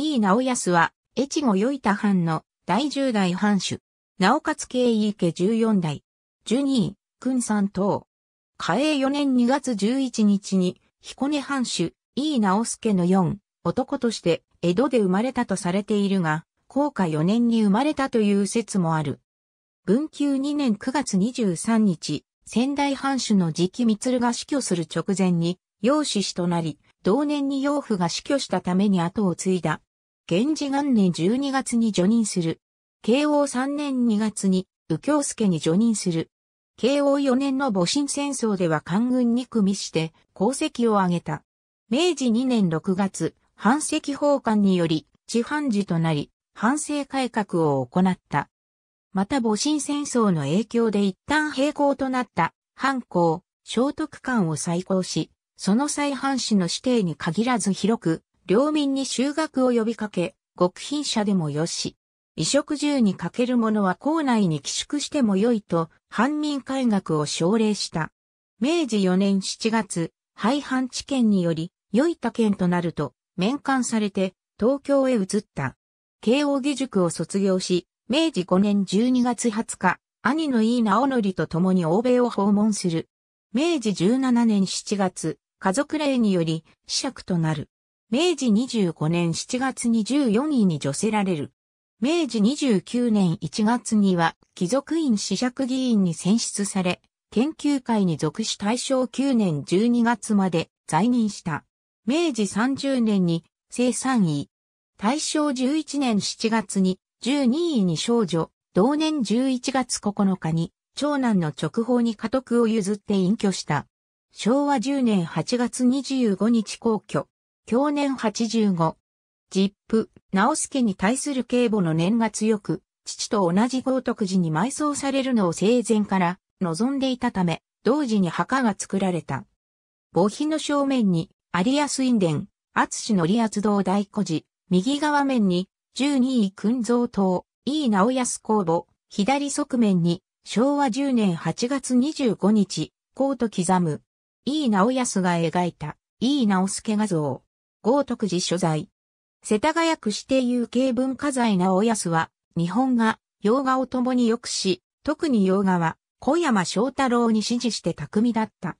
井直康は、越後与板藩の第十代藩主。直勝慶井家十四代。ュニ位、君三等。嘉永四年二月十一日に、彦根藩主、井直助の四、男として江戸で生まれたとされているが、高下四年に生まれたという説もある。文久二年九月二十三日、仙台藩主の直光が死去する直前に、養子氏となり、同年に養父が死去したために後を継いだ源氏元年12月に除任する。慶応3年2月に右京介に除任する。慶応4年の戊辰戦争では官軍に組みして功績を挙げた。明治2年6月、藩籍奉還により、地藩事となり、藩政改革を行った。また戊辰戦争の影響で一旦平行となった藩公、聖徳官を再考し、その再藩士の指定に限らず広く領民に修学を呼びかけ、極貧者でもよし、衣食住にかける者は校内に寄宿してもよいと、反民改革を奨励した。明治4年7月、廃藩置県により、良い他県となると、免官されて、東京へ移った。慶応義塾を卒業し、明治5年12月20日、兄の井伊直則と共に欧米を訪問する。明治17年7月、家族令により、死者となる。明治25年7月に14位に除せられる。明治29年1月には、貴族院子爵議員に選出され、研究会に属し大正9年12月まで在任した。明治30年に生産位。大正11年7月に12位に少女、同年11月9日に長男の直方に家督を譲って隠居した。昭和10年8月25日皇居、享年85。ップ、直助に対する警護の念が強く、父と同じ豪徳寺に埋葬されるのを生前から望んでいたため、同時に墓が作られた。墓碑の正面に、有安院殿、厚氏の利厚堂大古寺、右側面に、十二位君蔵塔、井、e、直康公墓、左側面に、昭和10年8月25日、こうと刻む、井、e、直康が描いた、井、e、直助画像。豪徳寺所在。世田谷区指定有形文化財直康は、日本画、洋画を共に良くし、特に洋画は、小山翔太郎に支持して巧みだった。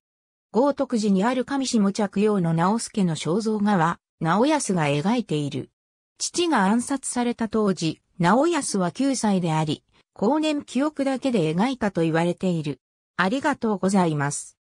豪徳寺にある上下着用の直助の肖像画は、直康が描いている。父が暗殺された当時、直康は9歳であり、後年記憶だけで描いたと言われている。ありがとうございます。